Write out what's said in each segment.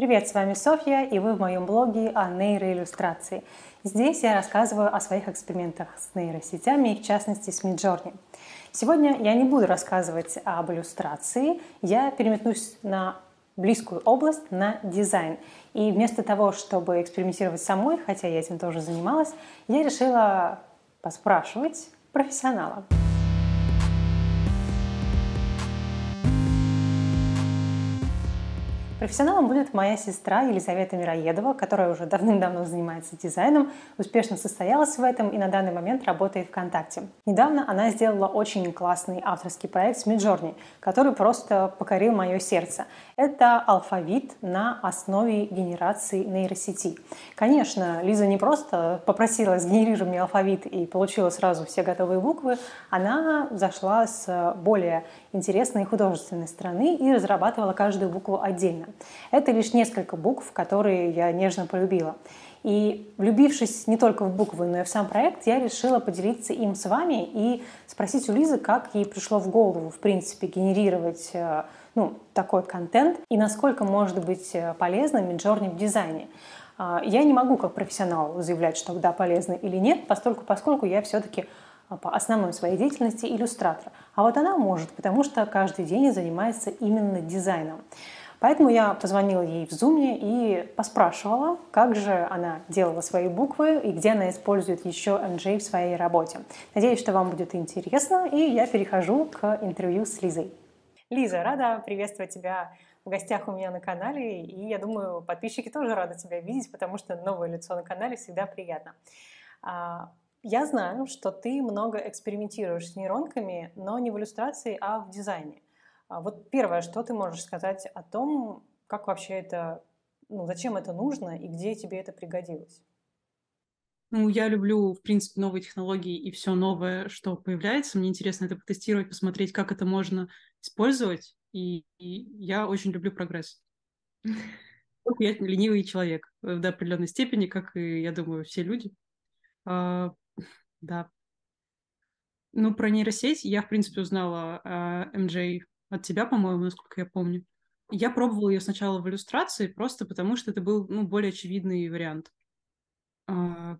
Привет, с вами Софья, и вы в моем блоге о нейроиллюстрации. Здесь я рассказываю о своих экспериментах с нейросетями, и в частности с Миджорни. Сегодня я не буду рассказывать об иллюстрации, я переметнусь на близкую область, на дизайн. И вместо того, чтобы экспериментировать самой, хотя я этим тоже занималась, я решила поспрашивать профессионала. Профессионалом будет моя сестра Елизавета Мироедова, которая уже давным-давно занимается дизайном, успешно состоялась в этом и на данный момент работает в ВКонтакте. Недавно она сделала очень классный авторский проект с Midjourney, который просто покорил мое сердце. Это алфавит на основе генерации нейросети. Конечно, Лиза не просто попросила «сгенерируй мне алфавит» и получила сразу все готовые буквы, она зашла с более интересной художественной стороны и разрабатывала каждую букву отдельно. Это лишь несколько букв, которые я нежно полюбила. И влюбившись не только в буквы, но и в сам проект, я решила поделиться им с вами и спросить у Лизы, как ей пришло в голову, в принципе, генерировать э, ну, такой контент и насколько может быть э, полезно Midjourney в дизайне. А, я не могу как профессионал заявлять, что да, полезно или нет, поскольку, поскольку я все-таки а, по основной своей деятельности иллюстратор. А вот она может, потому что каждый день занимается именно дизайном. Поэтому я позвонила ей в Zoom и поспрашивала, как же она делала свои буквы и где она использует еще NJ в своей работе. Надеюсь, что вам будет интересно, и я перехожу к интервью с Лизой. Лиза, рада приветствовать тебя в гостях у меня на канале, и я думаю, подписчики тоже рады тебя видеть, потому что новое лицо на канале всегда приятно. А, я знаю, что ты много экспериментируешь с нейронками, но не в иллюстрации, а в дизайне. А вот первое, что ты можешь сказать о том, как вообще это, ну, зачем это нужно и где тебе это пригодилось? Ну, я люблю, в принципе, новые технологии и все новое, что появляется. Мне интересно это потестировать, посмотреть, как это можно использовать. И, и я очень люблю прогресс. Я ленивый человек э, до определенной степени, как и, я думаю, все люди. А, да. Ну, про нейросеть я, в принципе, узнала MJ а, от тебя, по-моему, насколько я помню. Я пробовала ее сначала в иллюстрации, просто потому что это был ну, более очевидный вариант. А,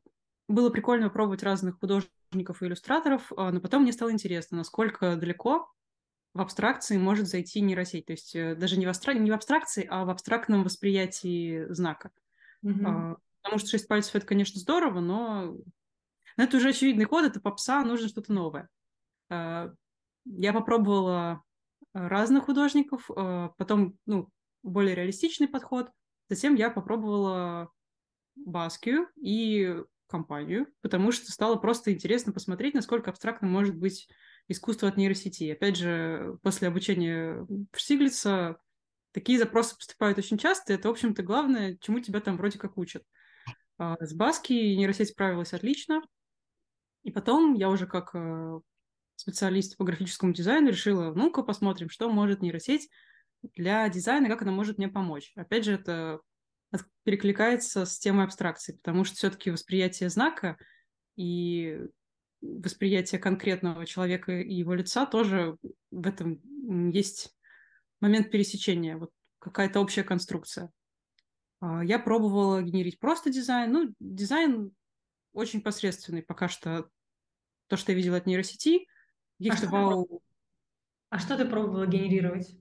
было прикольно пробовать разных художников и иллюстраторов, а, но потом мне стало интересно, насколько далеко в абстракции может зайти нейросеть. То есть э, даже не в, астра... не в абстракции, а в абстрактном восприятии знака. Mm-hmm. Потому что шесть пальцев это, конечно, здорово, но но это уже очевидный ход, это попса, нужно что-то новое. А, я попробовала разных художников, а, потом ну, более реалистичный подход. Затем я попробовала Баскию и компанию, потому что стало просто интересно посмотреть, насколько абстрактно может быть искусство от нейросети. Опять же, после обучения Штиглица такие запросы поступают очень часто. Это, в общем-то, главное, чему тебя там вроде как учат. А, с Баски нейросеть справилась отлично. И потом я уже как э, специалист по графическому дизайну решила, ну-ка посмотрим, что может нейросеть для дизайна, как она может мне помочь. Опять же, это перекликается с темой абстракции, потому что все-таки восприятие знака и восприятие конкретного человека и его лица тоже в этом есть момент пересечения, вот какая-то общая конструкция. А, я пробовала генерить просто дизайн. Ну, дизайн очень посредственный пока что то, что я видела от нейросети. Есть а, вау... что, а что ты пробовала генерировать?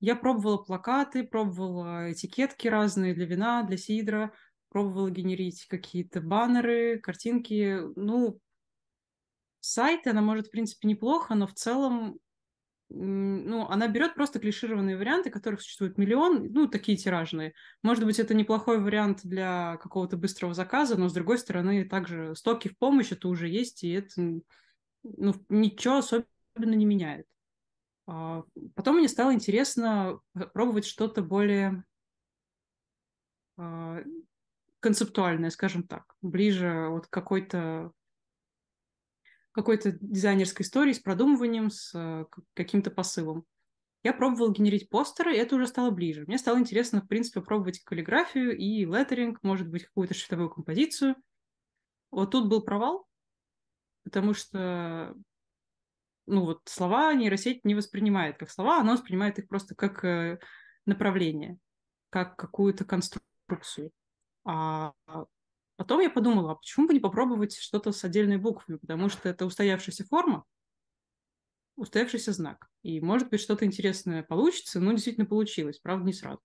Я пробовала плакаты, пробовала этикетки разные для вина, для сидра, пробовала генерить какие-то баннеры, картинки. Ну, сайт, она может, в принципе, неплохо, но в целом ну, она берет просто клишированные варианты, которых существует миллион, ну, такие тиражные. Может быть, это неплохой вариант для какого-то быстрого заказа, но, с другой стороны, также стоки в помощь это уже есть, и это ну, ничего особенно не меняет. А, потом мне стало интересно пробовать что-то более а, концептуальное, скажем так, ближе вот к какой-то какой-то дизайнерской истории с продумыванием, с э, каким-то посылом. Я пробовала генерить постеры, и это уже стало ближе. Мне стало интересно, в принципе, пробовать каллиграфию и леттеринг, может быть, какую-то шрифтовую композицию. Вот тут был провал, потому что ну вот слова нейросеть не воспринимает как слова, она воспринимает их просто как э, направление, как какую-то конструкцию. А, а Потом я подумала, а почему бы не попробовать что-то с отдельной буквой, потому что это устоявшаяся форма, устоявшийся знак. И, может быть, что-то интересное получится, но действительно получилось, правда, не сразу.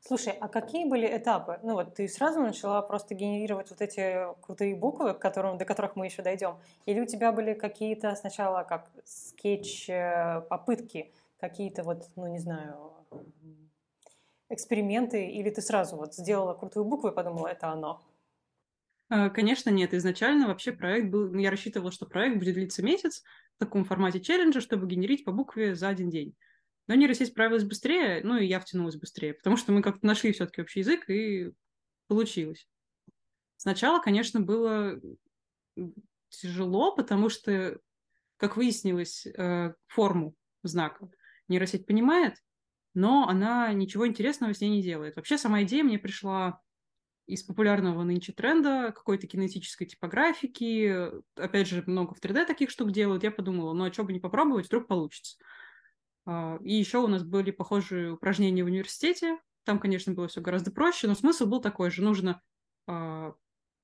Слушай, а какие были этапы? Ну вот ты сразу начала просто генерировать вот эти крутые буквы, к которым, до которых мы еще дойдем? Или у тебя были какие-то сначала как скетч-попытки, э, какие-то вот, ну не знаю, эксперименты, или ты сразу вот сделала крутую букву и подумала, это оно? Э, конечно, нет. Изначально вообще проект был... Ну, я рассчитывала, что проект будет длиться месяц в таком формате челленджа, чтобы генерить по букве за один день. Но нейросеть справилась быстрее, ну и я втянулась быстрее, потому что мы как-то нашли все-таки общий язык, и получилось. Сначала, конечно, было тяжело, потому что, как выяснилось, э, форму знака нейросеть понимает, но она ничего интересного с ней не делает. Вообще сама идея мне пришла из популярного нынче тренда какой-то кинетической типографики. Опять же, много в 3D таких штук делают. Я подумала, ну а что бы не попробовать, вдруг получится. А, и еще у нас были похожие упражнения в университете. Там, конечно, было все гораздо проще, но смысл был такой же. Нужно... А,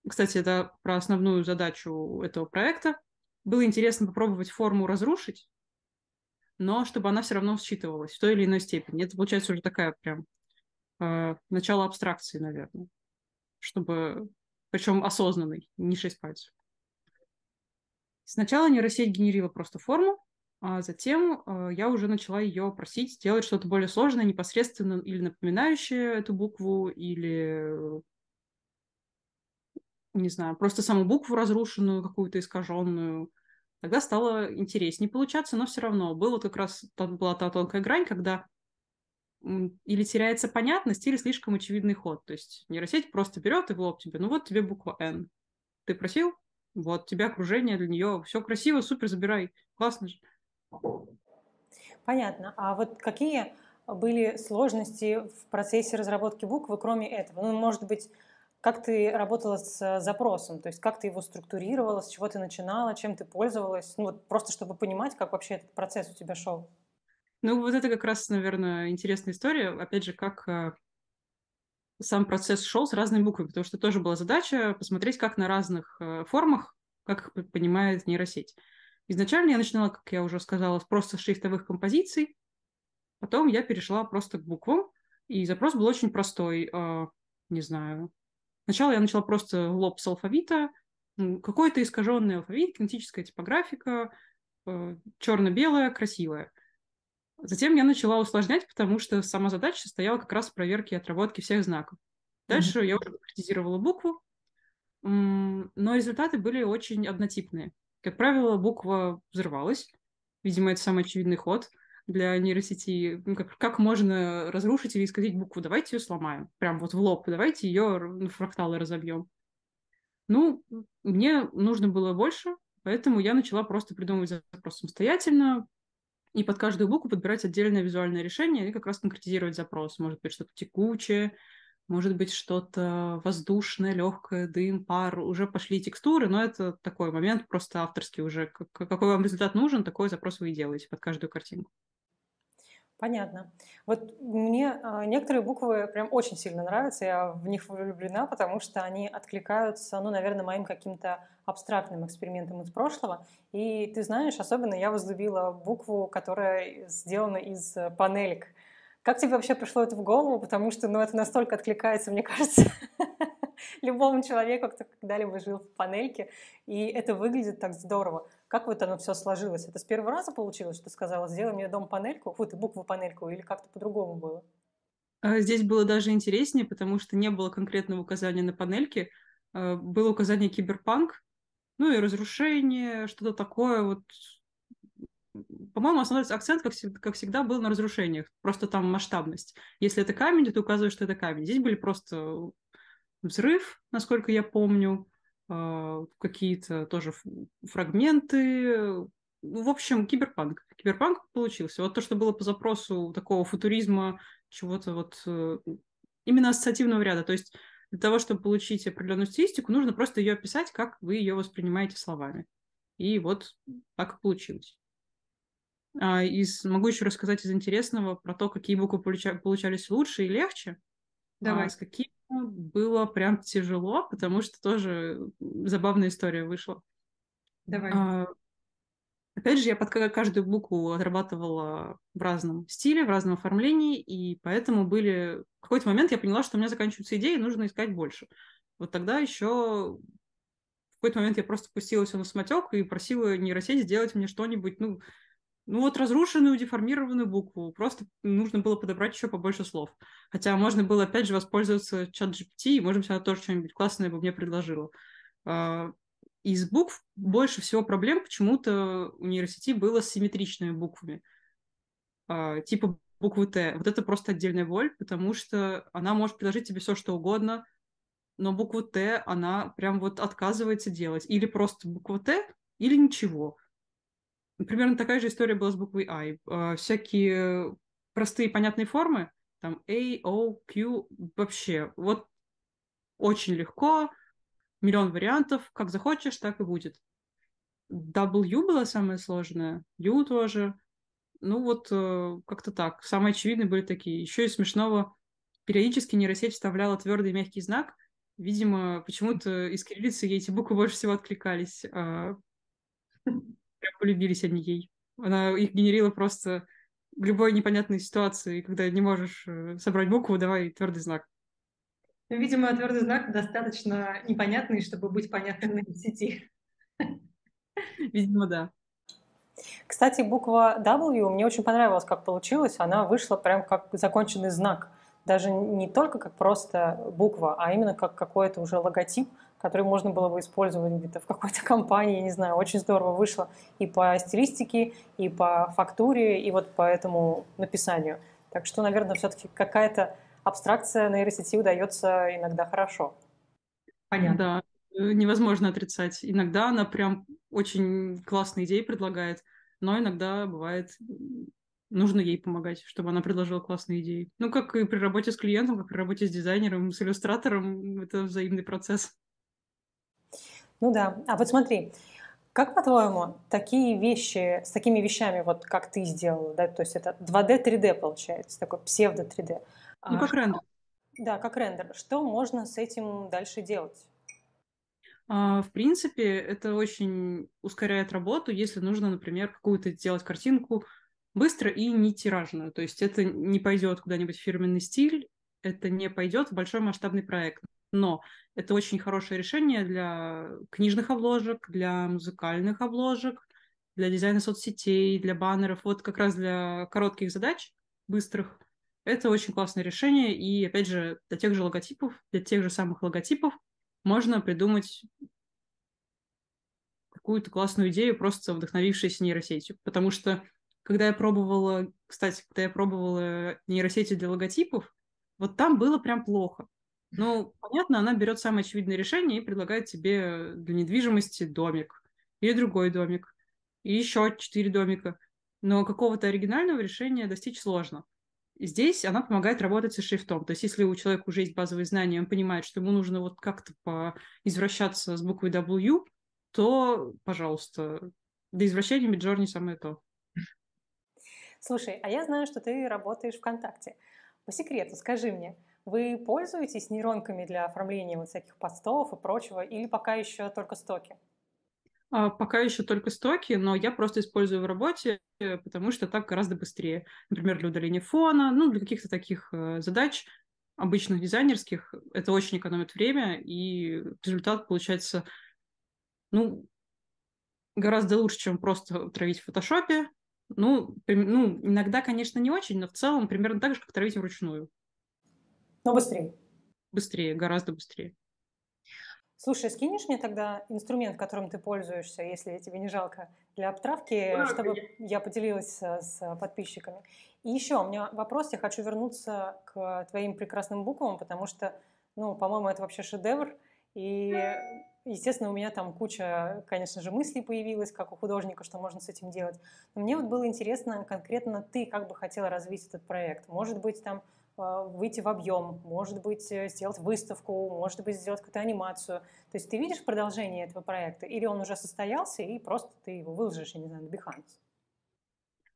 кстати, это про основную задачу этого проекта. Было интересно попробовать форму разрушить, но чтобы она все равно считывалась в той или иной степени. Это получается уже такая прям э, начало абстракции, наверное, чтобы причем осознанный, не шесть пальцев. Сначала нейросеть генерила просто форму, а затем э, я уже начала ее просить сделать что-то более сложное, непосредственно или напоминающее эту букву, или не знаю, просто саму букву разрушенную, какую-то искаженную, Тогда стало интереснее получаться, но все равно было вот как раз была та тонкая грань, когда или теряется понятность, или слишком очевидный ход. То есть нейросеть просто берет и в лоб тебе, ну вот тебе буква Н, Ты просил? Вот, тебе окружение для нее. Все красиво, супер, забирай. Классно же. Понятно. А вот какие были сложности в процессе разработки буквы, кроме этого? Ну, может быть, как ты работала с запросом? То есть как ты его структурировала, с чего ты начинала, чем ты пользовалась? Ну вот просто чтобы понимать, как вообще этот процесс у тебя шел. Ну вот это как раз, наверное, интересная история. Опять же, как э, сам процесс шел с разными буквами, потому что тоже была задача посмотреть, как на разных э, формах, как их понимает нейросеть. Изначально я начинала, как я уже сказала, просто с шрифтовых композиций, потом я перешла просто к буквам, и запрос был очень простой, э, не знаю, Сначала я начала просто в лоб с алфавита, какой-то искаженный алфавит, кинетическая типографика, э, черно-белая, красивая. Затем я начала усложнять, потому что сама задача состояла как раз в проверке и отработке всех знаков. Дальше mm-hmm. я уже конкретизировала букву, но результаты были очень однотипные. Как правило, буква взрывалась, видимо, это самый очевидный ход – для нейросети, ну, как, как можно разрушить или исказить букву, давайте ее сломаем, прям вот в лоб, давайте ее на ну, фракталы разобьем. Ну, мне нужно было больше, поэтому я начала просто придумывать запрос самостоятельно, и под каждую букву подбирать отдельное визуальное решение и как раз конкретизировать запрос. Может быть, что-то текучее, может быть, что-то воздушное, легкое, дым, пар. Уже пошли текстуры, но это такой момент просто авторский уже. Какой вам результат нужен, такой запрос вы и делаете под каждую картинку. Понятно. Вот мне а, некоторые буквы прям очень сильно нравятся, я в них влюблена, потому что они откликаются, ну, наверное, моим каким-то абстрактным экспериментом из прошлого. И ты знаешь, особенно я возлюбила букву, которая сделана из э, панелек. Как тебе вообще пришло это в голову? Потому что, ну, это настолько откликается, мне кажется, любому человеку, кто когда-либо жил в панельке, и это выглядит так здорово. Как вот оно все сложилось? Это с первого раза получилось, что ты сказала, сделай мне дом панельку, фу, ты букву панельку, или как-то по-другому было? А, здесь было даже интереснее, потому что не было конкретного указания на панельке, а, было указание киберпанк, ну и разрушение, что-то такое. Вот. По-моему, основной акцент, как, как всегда, был на разрушениях, просто там масштабность. Если это камень, то ты указываешь, что это камень. Здесь были просто взрыв, насколько я помню, а, какие-то тоже фрагменты. Ну, в общем, киберпанк. Киберпанк получился. Вот то, что было по запросу такого футуризма, чего-то вот э, именно ассоциативного ряда. То есть для того, чтобы получить определенную стилистику, нужно просто ее описать, как вы ее воспринимаете словами. И вот так и получилось. А из, могу еще рассказать из интересного про то, какие буквы получа, получались лучше и легче. А Давай. А, с каким было прям тяжело, потому что тоже забавная история вышла. Давай. А, опять же, я под каждую букву отрабатывала в разном стиле, в разном оформлении, и поэтому были... В какой-то момент я поняла, что у меня заканчиваются идеи, нужно искать больше. Вот тогда еще в какой-то момент я просто пустилась на самотек и просила нейросеть сделать мне что-нибудь, ну, ну вот разрушенную, деформированную букву. Просто нужно было подобрать еще побольше слов. Хотя можно было, опять же, воспользоваться чат GPT, и, может быть, она тоже что-нибудь классное бы мне предложила. А, из букв больше всего проблем почему-то у нейросети было с симметричными буквами. А, типа буквы Т. Вот это просто отдельная боль, потому что она может предложить тебе все, что угодно, но букву Т она прям вот отказывается делать. Или просто букву Т, или ничего. Примерно такая же история была с буквой I. А, всякие простые понятные формы, там A, O, Q, вообще, вот очень легко, миллион вариантов, как захочешь, так и будет. W была самая сложная, U тоже. Ну вот э, как-то так. Самые очевидные были такие. Еще и смешного, периодически нейросеть вставляла твердый мягкий знак. Видимо, почему-то из кириллицы эти буквы больше всего откликались. А, прям полюбились они ей. Она их генерила просто в любой непонятной ситуации, когда не можешь э, собрать букву, давай твердый знак. Ну, видимо, твердый знак достаточно непонятный, чтобы быть понятным на сети. Видимо, да. Кстати, буква W мне очень понравилась, как получилось. Она вышла прям как законченный знак. Даже не только как просто буква, а именно как какой-то уже логотип – который можно было бы использовать где-то в какой-то компании, не знаю, очень здорово вышло и по стилистике, и по фактуре, и вот по этому написанию. Так что, наверное, все-таки какая-то абстракция на нейросети удается иногда хорошо. Понятно. Да, э, невозможно отрицать. Иногда она прям очень классные идеи предлагает, но иногда бывает нужно ей помогать, чтобы она предложила классные идеи. Ну, как и при работе с клиентом, как при работе с дизайнером, с иллюстратором, это взаимный процесс. Ну да. А вот смотри, как по-твоему, такие вещи, с такими вещами, вот как ты сделала, да, то есть это 2D, 3D получается, такой псевдо 3D. Ну, а как а, рендер. Да, как рендер. Что можно с этим дальше делать? А, в принципе, это очень ускоряет работу, если нужно, например, какую-то сделать картинку быстро и не тиражную. То есть это не пойдет куда-нибудь в фирменный стиль, это не пойдет в большой масштабный проект но это очень хорошее решение для книжных обложек, для музыкальных обложек, для дизайна соцсетей, для баннеров, вот как раз для коротких задач, быстрых. Это очень классное решение, и, опять же, для тех же логотипов, для тех же самых логотипов можно придумать какую-то классную идею, просто вдохновившись нейросетью. Потому что, когда я пробовала, кстати, когда я пробовала нейросети для логотипов, вот там было прям плохо. Ну, понятно, она берет самое очевидное решение и предлагает тебе для недвижимости домик или другой домик, и еще четыре домика. Но какого-то оригинального решения достичь сложно. Здесь она помогает работать со шрифтом. То есть если у человека уже есть базовые знания, он понимает, что ему нужно вот как-то извращаться с буквой W, то, пожалуйста, до извращения Миджорни самое то. Слушай, а я знаю, что ты работаешь ВКонтакте. По секрету скажи мне, вы пользуетесь нейронками для оформления вот всяких постов и прочего, или пока еще только стоки? А, пока еще только стоки, но я просто использую в работе, э, потому что так гораздо быстрее. Например, для удаления фона, ну, для каких-то таких э, задач обычных дизайнерских. Это очень экономит время, и результат получается, ну, гораздо лучше, чем просто травить в фотошопе. Ну, ну, иногда, конечно, не очень, но в целом примерно так же, как травить вручную но быстрее. Быстрее, гораздо быстрее. Слушай, скинешь мне тогда инструмент, которым ты пользуешься, если тебе не жалко, для обтравки, да, чтобы конечно. я поделилась э, с, подписчиками. И еще у меня вопрос, я хочу вернуться к твоим прекрасным буквам, потому что, ну, по-моему, это вообще шедевр. И, естественно, у меня там куча, конечно же, мыслей появилась, как у художника, что можно с этим делать. Но мне вот было интересно конкретно ты, как бы хотела развить этот проект. Может быть, там а, выйти в объем, может быть, э, сделать выставку, может быть, сделать какую-то анимацию. То есть ты видишь продолжение этого проекта, или он уже состоялся, и просто ты его выложишь, я не знаю, на Behance?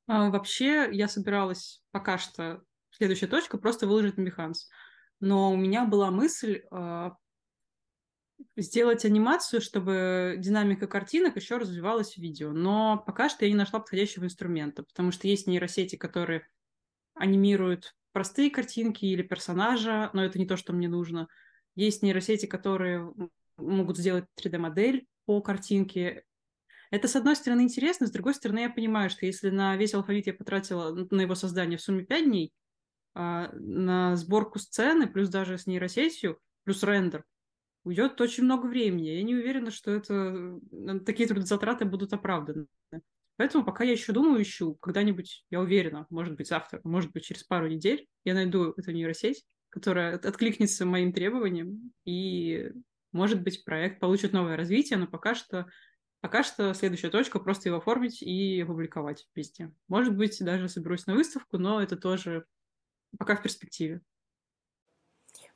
А, вообще, я собиралась пока что, следующая точка, просто выложить на Behance. Но у меня была мысль а, сделать анимацию, чтобы динамика картинок еще развивалась в видео. Но пока что я не нашла подходящего инструмента, потому что есть нейросети, которые анимируют простые картинки или персонажа, но это не то, что мне нужно. Есть нейросети, которые могут сделать 3D-модель по картинке. Это, с одной стороны, интересно, с другой стороны, я понимаю, что если на весь алфавит я потратила на его создание в сумме 5 дней, а на сборку сцены, плюс даже с нейросетью, плюс рендер, уйдет очень много времени. Я не уверена, что это э, такие трудозатраты будут оправданы. Поэтому пока я еще думаю, ищу, когда-нибудь, я уверена, может быть завтра, может быть через пару недель, я найду эту нейросеть, которая откликнется моим требованиям, и, может быть, проект получит новое развитие, но пока что Пока что следующая точка — просто его оформить и опубликовать везде. Может быть, даже соберусь на выставку, но это тоже пока в перспективе.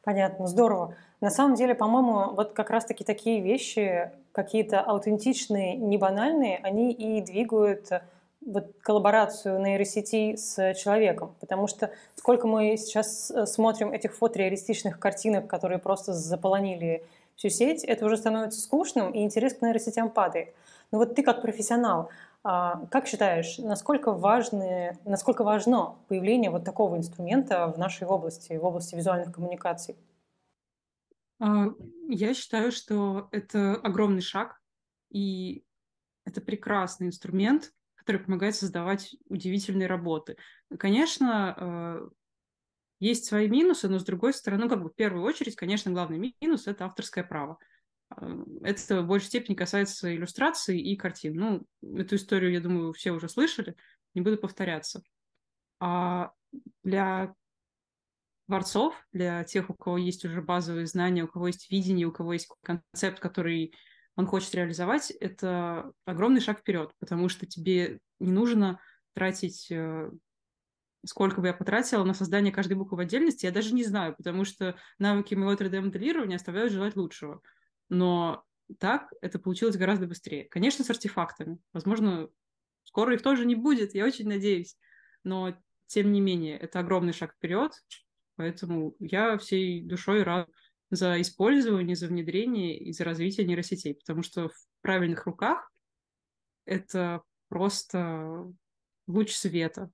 Понятно, здорово. На самом деле, по-моему, вот как раз-таки такие вещи, какие-то аутентичные, не банальные, они и двигают э, вот коллаборацию нейросети с человеком. Потому что сколько мы сейчас э, смотрим этих фотореалистичных картинок, которые просто заполонили всю сеть, это уже становится скучным, и интерес к нейросетям падает. Но ну вот ты как профессионал, а, как считаешь, насколько, важны, насколько важно появление вот такого инструмента в нашей области, в области визуальных коммуникаций? А, я считаю, что это огромный шаг, и это прекрасный инструмент, который помогает создавать удивительные работы. Конечно, а, есть свои минусы, но с другой стороны, ну, как бы в первую очередь, конечно, главный минус – это авторское право. А, это в большей степени касается иллюстраций и картин. Ну, эту историю, я думаю, все уже слышали, не буду повторяться. А для творцов, для тех, у кого есть уже базовые знания, у кого есть видение, у кого есть концепт, который он хочет реализовать, это огромный шаг вперед, потому что тебе не нужно тратить, э, сколько бы я потратила на создание каждой буквы в отдельности, я даже не знаю, потому что навыки моего 3D-моделирования оставляют желать лучшего. Но так это получилось гораздо быстрее. Конечно, с артефактами. Возможно, скоро их тоже не будет, я очень надеюсь. Но, тем не менее, это огромный шаг вперед, Поэтому я всей душой рад за использование, за внедрение и за развитие нейросетей, потому что в правильных руках это просто луч света.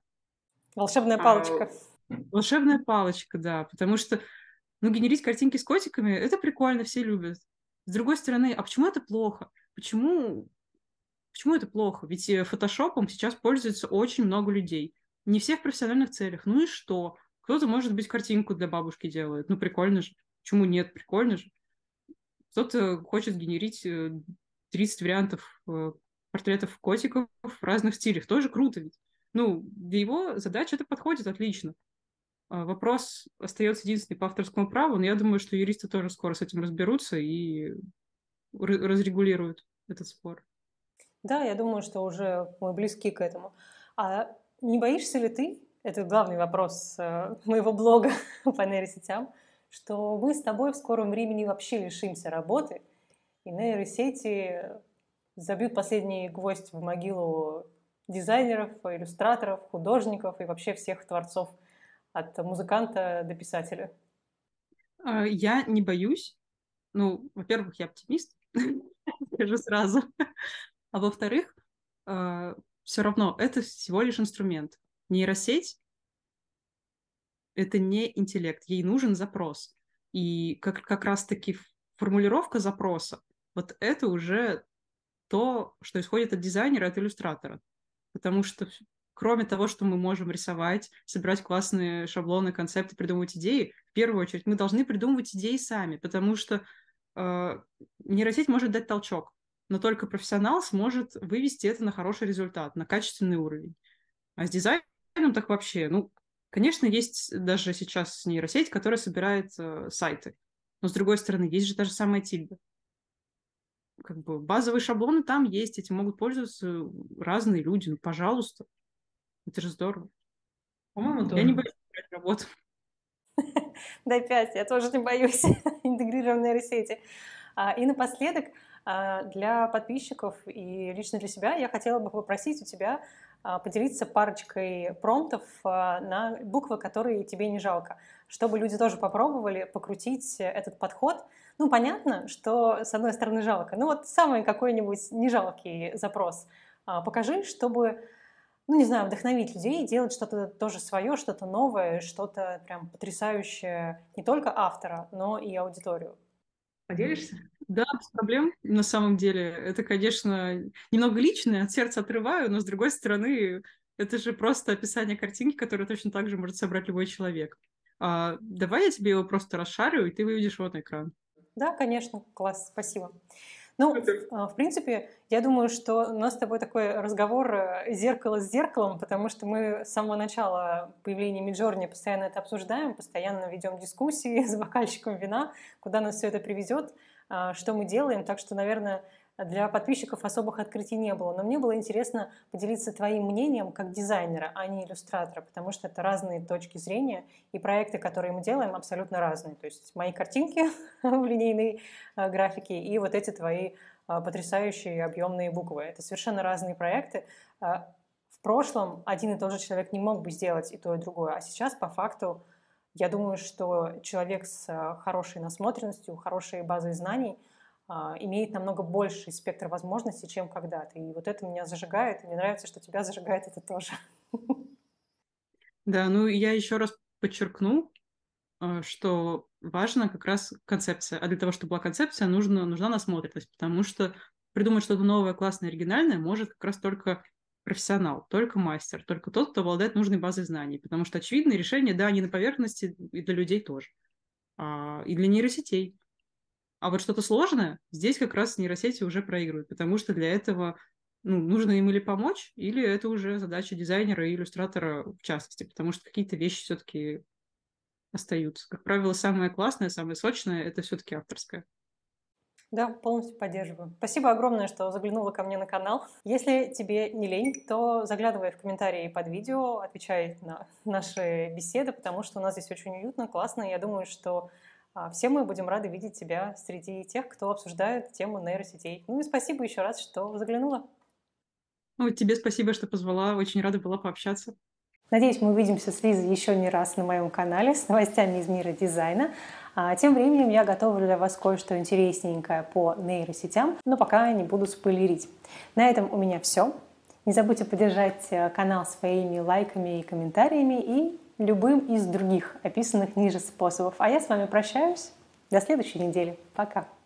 Волшебная а, палочка. А, волшебная палочка, да, потому что, ну, генерить картинки с котиками — это прикольно, все любят. С другой стороны, а почему это плохо? Почему, почему это плохо? Ведь э, фотошопом сейчас пользуется очень много людей. Не все в профессиональных целях. Ну и что? Кто-то, может быть, картинку для бабушки делает. Ну, прикольно же. Почему нет? Прикольно же. Кто-то хочет генерить 30 э, вариантов э, портретов котиков в разных стилях. Тоже круто ведь. Ну, для его задачи это подходит отлично. А, вопрос остается единственный по авторскому праву, но я думаю, что юристы тоже скоро с этим разберутся и разрегулируют этот спор. Да, я думаю, что уже мы близки к этому. А не боишься ли ты, это главный вопрос э, моего блога по нейросетям, что мы с тобой в скором времени вообще лишимся работы, и нейросети забьют последний гвоздь в могилу дизайнеров, иллюстраторов, художников и вообще всех творцов от музыканта до писателя. А, я не боюсь. Ну, во-первых, я оптимист, скажу сразу. А во-вторых, э, все равно это всего лишь инструмент. Нейросеть — это не интеллект, ей нужен запрос. И как, как раз-таки формулировка запроса — вот это уже то, что исходит от дизайнера, от иллюстратора. Потому что кроме того, что мы можем рисовать, собирать классные шаблоны, концепты, придумывать идеи, в первую очередь мы должны придумывать идеи сами, потому что э, нейросеть может дать толчок, но только профессионал сможет вывести это на хороший результат, на качественный уровень. А с дизайном ну так вообще, ну, конечно, есть даже сейчас нейросеть, которая собирает э, сайты. Но, с другой стороны, есть же та же самая Тильда. Как бы базовые шаблоны там есть, этим могут пользоваться разные люди. Ну, пожалуйста. Это же здорово. По-моему, здорово. Я не боюсь брать работу. Да, пять, я тоже не боюсь интегрированной нейросети. А, и напоследок, а, для подписчиков и лично для себя я хотела бы попросить у тебя а, поделиться парочкой промптов а, на буквы, которые тебе не жалко, чтобы люди тоже попробовали покрутить этот подход. Ну, понятно, что с одной стороны жалко. Ну, вот самый какой-нибудь нежалкий запрос а, покажи, чтобы, ну, не знаю, вдохновить людей делать что-то тоже свое, что-то новое, что-то прям потрясающее не только автора, но и аудиторию. Поделишься? Да, без проблем, на самом деле. Это, конечно, немного личное, от сердца отрываю, но, с другой стороны, это же просто описание картинки, которую точно так же может собрать любой человек. А, давай я тебе его просто расшарю, и ты выведешь вот на экран. Да, конечно, класс, спасибо. Ну, а, в принципе, я думаю, что у нас с тобой такой разговор э, зеркало с зеркалом, потому что мы с самого начала появления Миджорни постоянно это обсуждаем, постоянно ведем дискуссии с бокальщиком вина, куда нас все это приведет, а, что мы делаем. Так что, наверное, для подписчиков особых открытий не было. Но мне было интересно поделиться твоим мнением как дизайнера, а не иллюстратора, потому что это разные точки зрения, и проекты, которые мы делаем, абсолютно разные. То есть мои картинки в линейной э, графике и вот эти твои э, потрясающие объемные буквы. Это совершенно разные проекты. Э, в прошлом один и тот же человек не мог бы сделать и то, и другое, а сейчас по факту я думаю, что человек с хорошей насмотренностью, хорошей базой знаний – а, имеет намного больший спектр возможностей, чем когда-то. И вот это меня зажигает, и мне нравится, что тебя зажигает это тоже. Да, ну я еще раз подчеркну, а, что важна как раз концепция. А для того, чтобы была концепция, нужно, нужна насмотренность, потому что придумать что-то новое, классное, оригинальное может как раз только профессионал, только мастер, только тот, кто обладает нужной базой знаний, потому что очевидные решения, да, они на поверхности и для людей тоже, а, и для нейросетей. А вот что-то сложное здесь как раз нейросети уже проигрывают, потому что для этого ну, нужно им или помочь, или это уже задача дизайнера и иллюстратора в частности, потому что какие-то вещи все-таки остаются. Как правило, самое классное, самое сочное — это все-таки авторское. Да, полностью поддерживаю. Спасибо огромное, что заглянула ко мне на канал. Если тебе не лень, то заглядывай в комментарии под видео, отвечай на наши беседы, потому что у нас здесь очень уютно, классно. Я думаю, что а, все мы будем рады видеть тебя среди тех, кто обсуждает тему нейросетей. Ну и спасибо еще раз, что заглянула. Ну, тебе спасибо, что позвала. Очень рада была пообщаться. Надеюсь, мы увидимся с Лизой еще не раз на моем канале с новостями из мира дизайна. А тем временем я готовлю для вас кое-что интересненькое по нейросетям, но пока не буду спойлерить. На этом у меня все. Не забудьте поддержать э, канал своими лайками и комментариями и любым из других описанных ниже способов. А я с вами прощаюсь. До следующей недели. Пока.